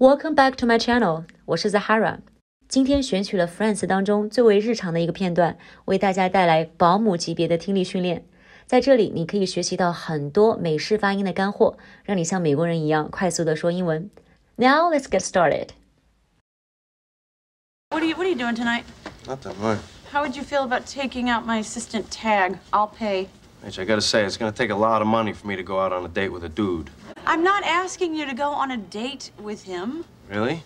Welcome back to my channel，我是 Zahara。今天选取了 Friends 当中最为日常的一个片段，为大家带来保姆级别的听力训练。在这里，你可以学习到很多美式发音的干货，让你像美国人一样快速的说英文。Now let's get started. What are you What are you doing tonight? Not that much. How would you feel about taking out my assistant tag? I'll pay. Mitch, I gotta say, it's gonna take a lot of money for me to go out on a date with a dude. I'm not asking you to go on a date with him. Really?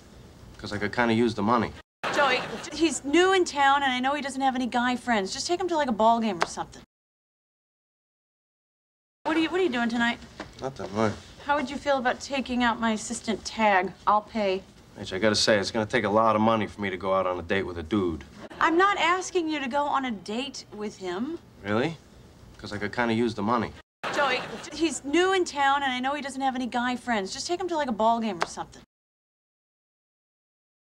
Because I could kind of use the money. Joey, he's new in town, and I know he doesn't have any guy friends. Just take him to like a ball game or something. What are you What are you doing tonight? Nothing. much. How would you feel about taking out my assistant tag? I'll pay. Mitch, I gotta say, it's gonna take a lot of money for me to go out on a date with a dude. I'm not asking you to go on a date with him. Really? because I could kind of use the money. Joey, he's new in town, and I know he doesn't have any guy friends. Just take him to like a ball game or something.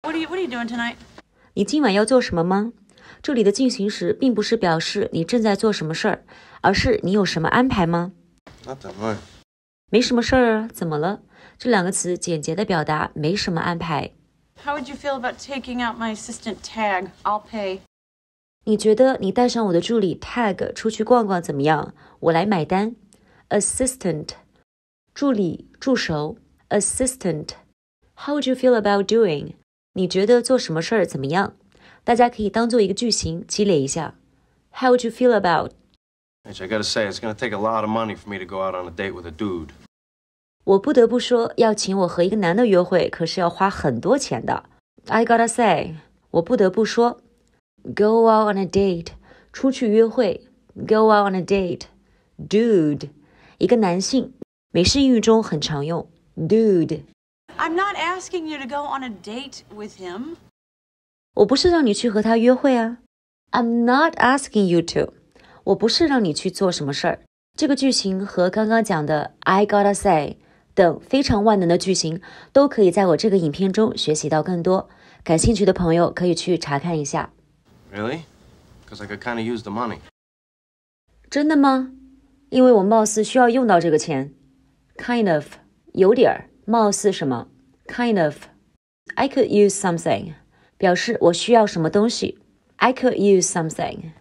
What are you What are you doing tonight? 你今晚要做什么吗？这里的进行时并不是表示你正在做什么事儿，而是你有什么安排吗？没什么事儿啊，怎么了？这两个词简洁的表达没什么安排。How would you feel about taking out my assistant tag? I'll pay. 你觉得你带上我的助理 Tag 出去逛逛怎么样？我来买单。Assistant，助理助手。Assistant，How would you feel about doing？你觉得做什么事儿怎么样？大家可以当做一个句型积累一下。How would you feel about？I gotta say，It's gonna take a lot of money for me to go out on a date with a dude。我不得不说，要请我和一个男的约会，可是要花很多钱的。I gotta say，我不得不说。go out on a date，出去约会，go out on a date。Dude，一个男性，美式英语中很常用。Dude。I'm not asking you to go on a date with him 我不是让你去和他约会啊 i am not asking you to. I gotta say 等非常万能的句型都可以在我这个影片中学习到更多。感兴趣的朋友可以去查看一下。Really? Because I could kind of use the money. 真的吗？因为我貌似需要用到这个钱。Kind of，有点儿，貌似什么？Kind of。I could use something，表示我需要什么东西。I could use something。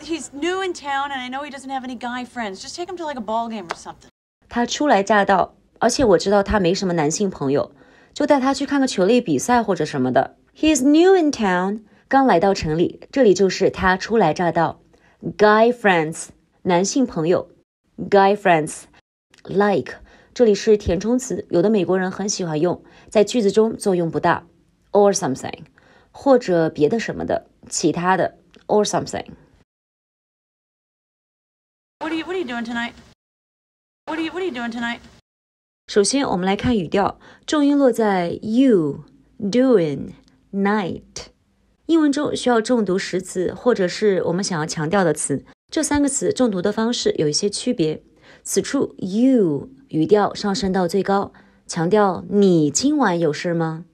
He's new in town, and I know he doesn't have any guy friends. Just take him to like a ball game or something. 他初来乍到，而且我知道他没什么男性朋友，就带他去看个球类比赛或者什么的。He's new in town. 刚来到城里，这里就是他初来乍到。Guy friends，男性朋友。Guy friends，like，这里是填充词，有的美国人很喜欢用，在句子中作用不大。Or something，或者别的什么的，其他的。Or something。What are you What are you doing tonight? What are you What are you doing tonight? 首先，我们来看语调，重音落在 you doing night。英文中需要重读实词，或者是我们想要强调的词，这三个词重读的方式有一些区别。此处 you 语调上升到最高，强调你今晚有事吗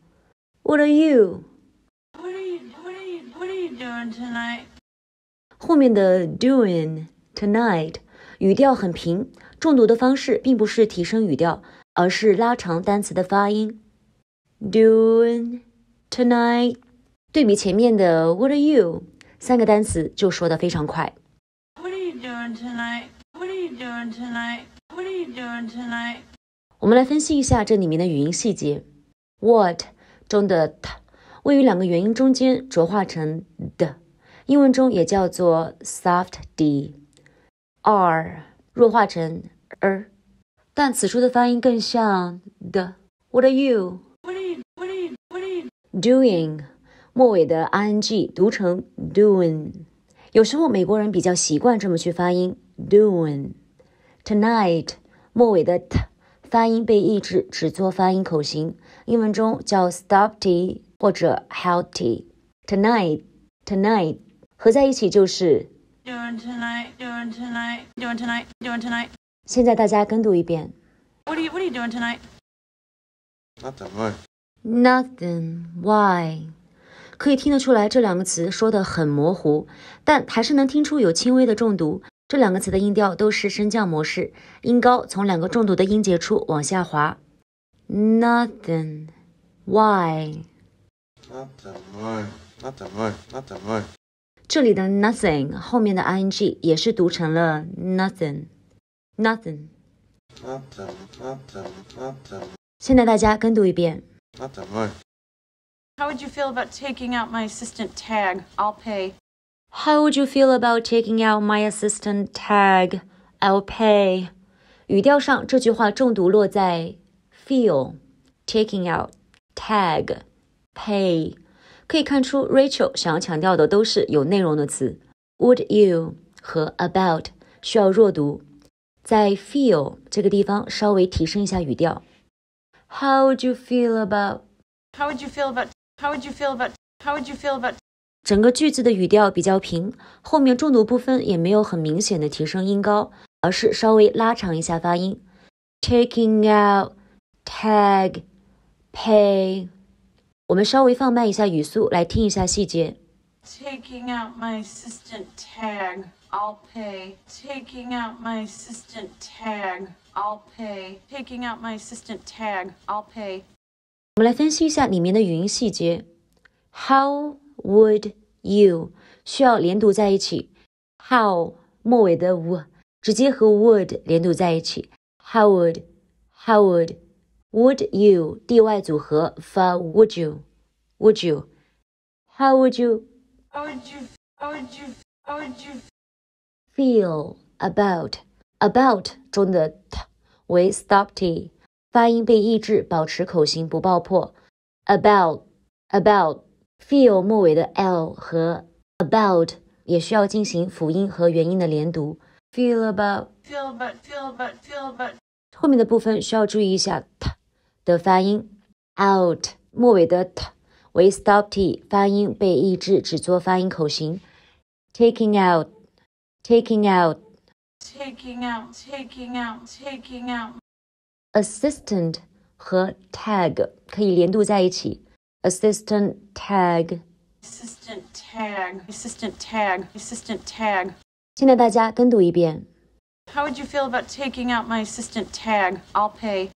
？What are you？What are you doing tonight？后面的 doing tonight 语调很平，重读的方式并不是提升语调，而是拉长单词的发音。Doing tonight。对比前面的 what are you 三个单词就说的非常快。what are you doing tonight？what are you doing tonight？what are you doing tonight？我们来分析一下这里面的语音细节。what 中的 t 位于两个元音中间，浊化成的，英文中也叫做 soft d，r 弱化成 er。但此处的发音更像的 what are you？what are you？what are you doing？末尾的 i n g 读成 doing，有时候美国人比较习惯这么去发音 doing。tonight，末尾的 t 发音被抑制，只做发音口型，英文中叫 stop t 或者 halt t。tonight tonight 合在一起就是 doing tonight doing tonight doing tonight doing tonight。现在大家跟读一遍。What are you What are you doing tonight? Nothing. Nothing. Why? 可以听得出来，这两个词说得很模糊，但还是能听出有轻微的重读。这两个词的音调都是升降模式，音高从两个重读的音节处往下滑。Nothing, why? Nothing, why? Nothing, why? Nothing, why? 这里的 nothing 后面的 ing 也是读成了 nothing, nothing. Nothing, nothing, nothing. 先带大家跟读一遍。Nothing. How would you feel about taking out my assistant tag? I'll pay. How would you feel about taking out my assistant tag? I'll pay。语调上，这句话重读落在 feel、taking Rachel 想要强调的都是有内容的词。Would you 和 about 需要弱读，在 feel 这个地方稍微提升一下语调。How would you feel about? How would you feel about how would you feel about? How would you feel about? 整个句子的语调比较平，后面重读部分也没有很明显的提升音高，而是稍微拉长一下发音。Taking out, tag, pay。我们稍微放慢一下语速，来听一下细节。Taking out my assistant tag, I'll pay. Taking out my assistant tag, I'll pay. Taking out my assistant tag, I'll pay. 们来分析一下里面的语音细节。How would you 需要连读在一起，how 末尾的 w 直接和 would 连读在一起。How would How would would you 地 y 组合发 would you would you How would you How would you How would you How would you feel about about 中的 t 为 stop t。发音被抑制，保持口型不爆破。about about feel 末尾的 l 和 about 也需要进行辅音和元音的连读。feel about feel but feel but feel but 后面的部分需要注意一下 t 的发音。out 末尾的 t 为 stop t，发音被抑制，只做发音口型。taking out taking out taking out taking out taking out assistant 和 tag 可以连读在一起，assistant tag。Assistant tag, assistant tag, assistant tag. 现在大家跟读一遍。How would you feel about taking out my assistant tag? I'll pay.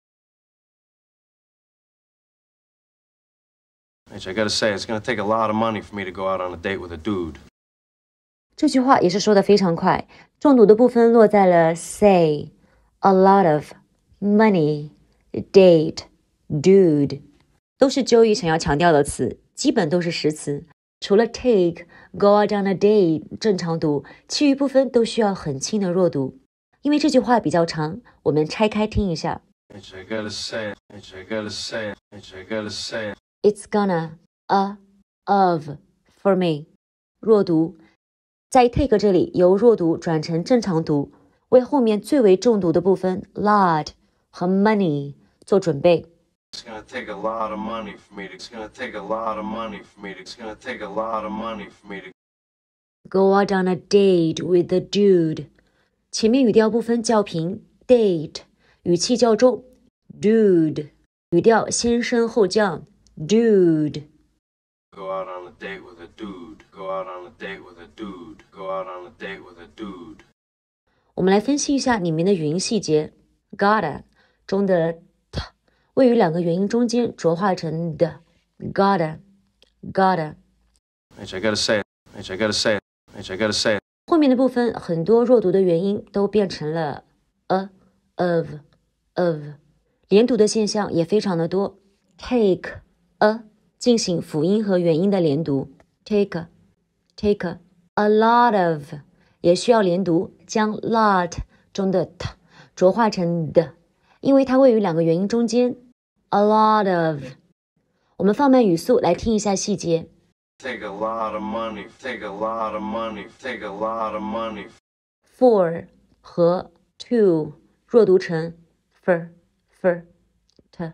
Mitch, I gotta say, it's gonna take a lot of money for me to go out on a date with a dude. 这句话也是说的非常快，重读的部分落在了 say a lot of。money、date、dude，都是 Joey 想要强调的词，基本都是实词。除了 take、go out on a date 正常读，其余部分都需要很轻的弱读。因为这句话比较长，我们拆开听一下。It's gonna say, it's gonna a of for me take 这里由弱读转成正常读，为后面最为重读的部分 lot 和 money 做准备。It's gonna take a lot of money for me to. It's gonna take a lot of money for me to. It's gonna take a lot of money for me to. Go out on a date with the dude. 前面语调部分较平，date 语气较重，dude 语调先升后降，dude。Go out on a date with a dude. Go out on a date with a dude. Go out on a date with a dude. 我们来分析一下里面的语音细节。Gotta 中的 t 位于两个元音中间，浊化成的 gotta gotta。H I gotta say。H I gotta say。H I gotta say。后面的部分很多弱读的元音都变成了 a of of，连读的现象也非常的多。Take a 进行辅音和元音的连读。Take take a lot of 也需要连读，将 lot 中的 t 浊化成的。因为它位于两个元音中间，a lot of。我们放慢语速来听一下细节。Take a lot of money, take a lot of money, take a lot of money. For 和 to 弱读成 fer fer ta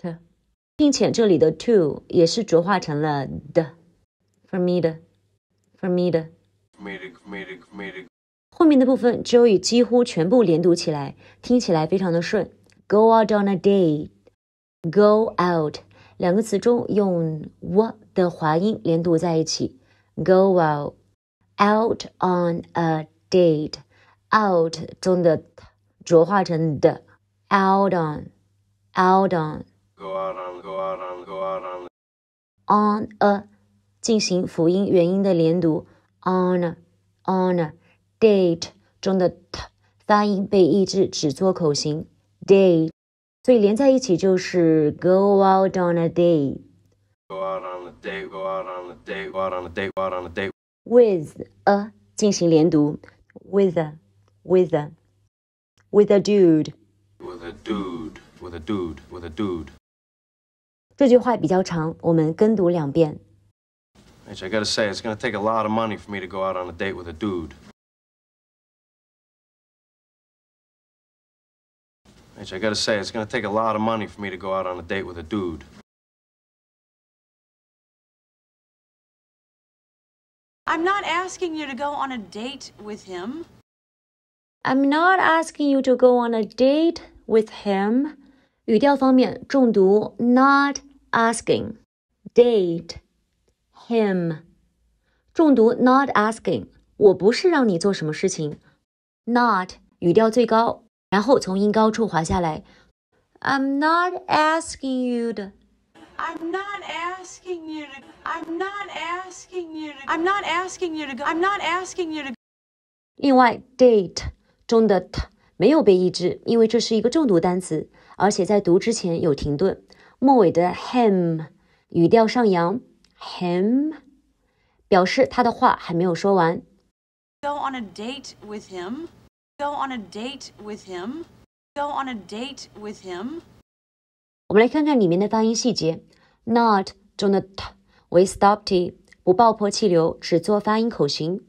ta，并且这里的 to 也是浊化成了的。For me 的，For me 的。后面的部分 Joey 几乎全部连读起来，听起来非常的顺。Go out on a date. Go out 两个词中用 what 的滑音连读在一起。Go out out on a date. Out 中的浊化成 d. Out on out on. Go out on go out on go out on. On a 进行辅音元音的连读。On on a date 中的 t 发音被抑制，只做口型。day，所以连在一起就是 go out on a day。Go out on a day, go out on a day, go out on a day, go out on a day。With a 进行连读，with a, with a, with a dude. With a dude, with a dude, with a dude。这句话比较长，我们跟读两遍。Which I gotta say, it's gonna take a lot of money for me to go out on a date with a dude. Which I gotta say, it's gonna take a lot of money for me to go out on a date with a dude. I'm not asking you to go on a date with him. I'm not asking you to go on a date with him. 语调方面重读 not asking date him 重读 not asking 我不是让你做什么事情语调最高然后从音高处滑下来。I'm not asking you to. I'm not asking you to. I'm not asking you to. I'm not asking you to go. I'm not asking you to. 另外，date 中的 t 没有被抑制，因为这是一个重读单词，而且在读之前有停顿。末尾的 him 语调上扬，him 表示他的话还没有说完。Go on a date with him go on a date with him. Go on a date with him. 我们来看看里面的发音细节，not 中的 t 为 stop t，不爆破气流，只做发音口型。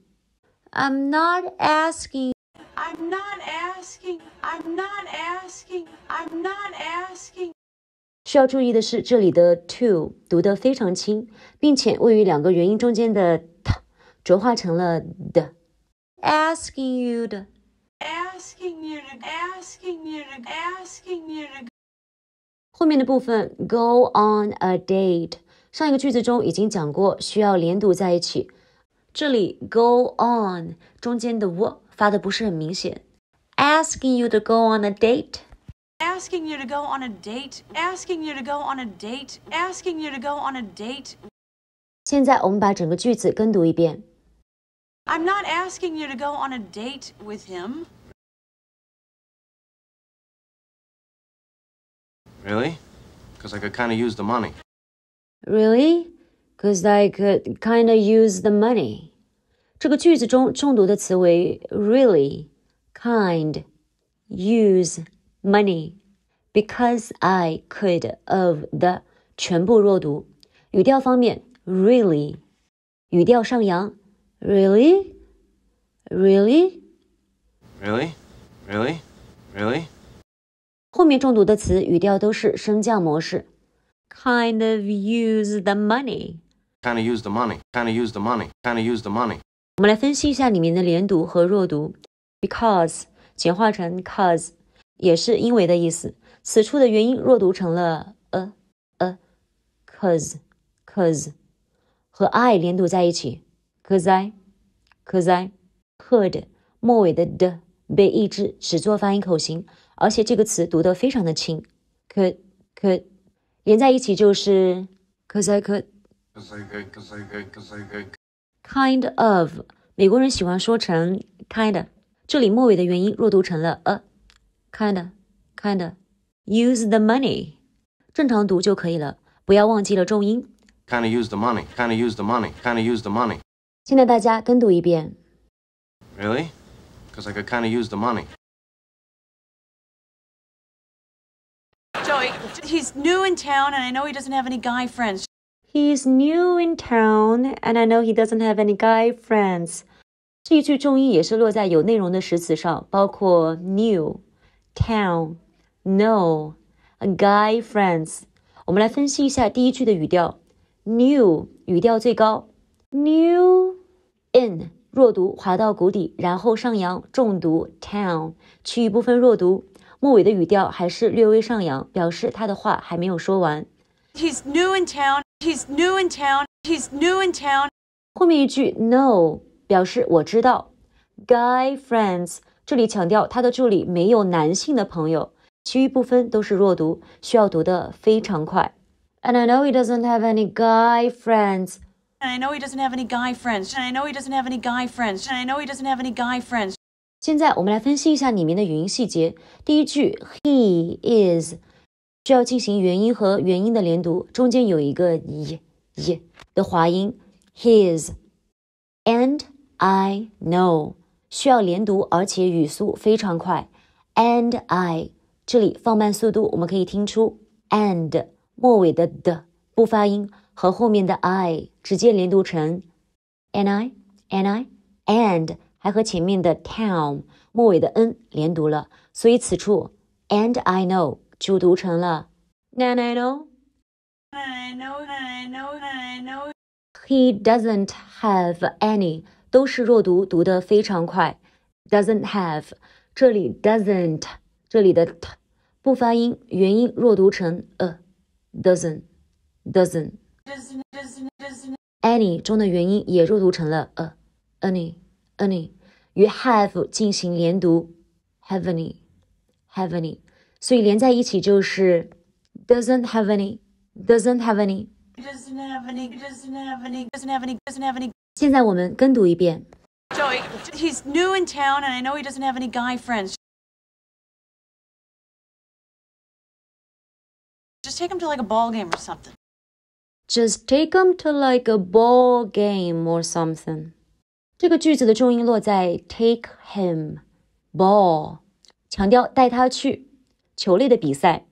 I'm not asking. I'm not asking. I'm not asking. I'm not asking. 需要注意的是，这里的 to 读得非常轻，并且位于两个元音中间的 t 浊化成了 d。Asking you 的 asking you to asking you to asking you to 后面的部分 go on a date，上一个句子中已经讲过，需要连读在一起。这里 go on 中间的 w 发的不是很明显。Asking you to go on a date. Asking you to go on a date. Asking you to go on a date. Asking you to go on a date. 现在我们把整个句子跟读一遍。I'm not asking you to go on a date with him. Really? Because I could kind of use the money. Really? Because I could kind of use the money. 这个句子中重读的词为 really, kind, use, money, because I could of the 全部弱读。语调方面，really，语调上扬。Really, really, really, really, really。后面重读的词语调都是升降模式。Kind of use the money. Kind of use the money. Kind of use the money. Kind of use the money. 我们来分析一下里面的连读和弱读。Because 简化成 cause，也是因为的意思。此处的原因弱读成了 a a cause cause，和 I 连读在一起。c u z I, c u z I c o u l d 末尾的 d 被抑制，只做发音口型，而且这个词读得非常的轻。Could could 连在一起就是 cause I could。c u z I could, c u s I could, c u s I could c u s i c o u l d Kind of，美国人喜欢说成 kind。这里末尾的元音弱读成了 a。Kind kind。Use the money，正常读就可以了，不要忘记了重音。Kind of use the money, kind of use the money, kind of use the money。现在大家跟读一遍。Really? Because I could kind of use the money. Joey, he's new in town, and I know he doesn't have any guy friends. He's new in town, and I know he doesn't have any guy friends. 这一句重音也是落在有内容的实词上，包括 new、town、no、guy friends。我们来分析一下第一句的语调。new 语调最高。New in 弱读滑到谷底，然后上扬，重读 town。其余部分弱读，末尾的语调还是略微上扬，表示他的话还没有说完。He's new in town. He's new in town. He's new in town. 后面一句 No 表示我知道。Guy friends 这里强调他的助理没有男性的朋友，其余部分都是弱读，需要读的非常快。And I know he doesn't have any guy friends. I know he doesn't have any guy friends. I know he doesn't have any guy friends. I know he doesn't have any guy friends. 现在我们来分析一下里面的语音细节。第一句 is 需要进行元音和元音的连读，中间有一个 y y 的滑音。His and I know 需要连读，而且语速非常快。And I 这里放慢速度，我们可以听出 and 末尾的的不发音和后面的 I。直接连读成 and I and I and，还和前面的 town 末尾的 n 连读了，所以此处 and I know 就读成了 and I know and I know and I know I know。He doesn't have any 都是弱读，读的非常快。Doesn't have，这里 doesn't 这里的 t 不发音，元音弱读成 a dozen dozen。any 中的元音也弱读成了 a any any，与 have 进行连读 have any have any does doesn't have any doesn't have any doesn't have any doesn't have any doesn't have any doesn't have any。现在我们跟读一遍。Joey, he's new in town, and I know he doesn't have any guy friends. Just take him to like a ball game or something. Just take take 'em to like a ball game or something. 这个句子的重音落在 take him ball，强调带他去球类的比赛，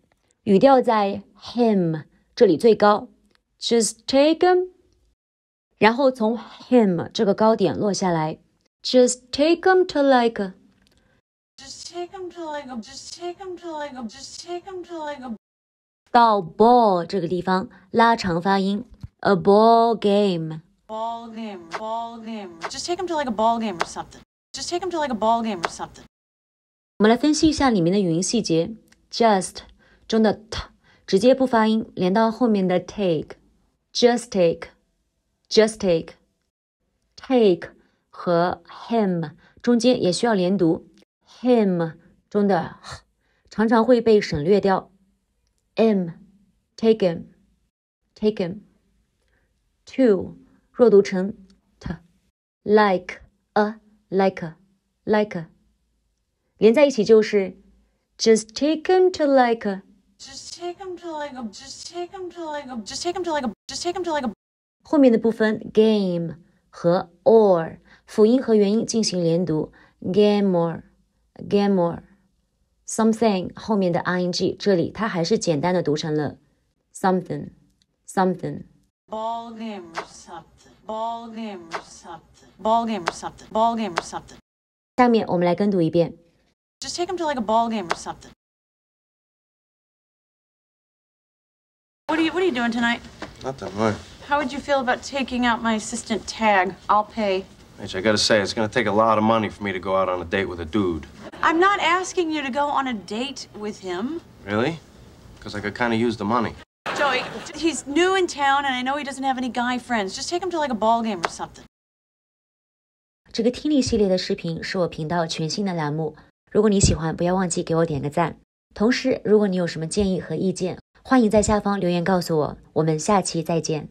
语调在 him 这里最高。Just take him，然后从 him 这个高点落下来。Just take him to like a。Just take him to like a. Just take him to like a. Just take him to like a. 到 ball 这个地方拉长发音，a ball game。Ball game, ball game. Just take him to like a ball game or something. Just take him to like a ball game or something. 我们来分析一下里面的语音细节。Just 中的 t 直接不发音，连到后面的 take。Just take, just take, take 和 him 中间也需要连读。Him 常常会被省略掉。m，taken，taken，to 弱读成 a like a，like 连在一起就是 just take him to like a. Just take him to like a, just take him to like a, just take him to like a, just take him to like a. 后面的部分 game 和 or 辅音和元音进行连读，game more，game more。something 后面的 ing something something。Ball game or something. Ball game or something. Ball game or something. Ball game or something. 下面我们来跟读一遍。Just take him to like a ball game or something. What are you What are you doing tonight? Not that much. How would you feel about taking out my assistant Tag? I'll pay. Mitch, I gotta say, it's gonna take a lot of money for me to go out on a date with a dude. I'm not asking you to go on a date with him. Really? Because I could kind of use the money. Joey, he's new in town, and I know he doesn't have any guy friends. Just take him to like a ball game or something. 这个听力系列的视频是我频道全新的栏目。如果你喜欢，不要忘记给我点个赞。同时，如果你有什么建议和意见，欢迎在下方留言告诉我。我们下期再见。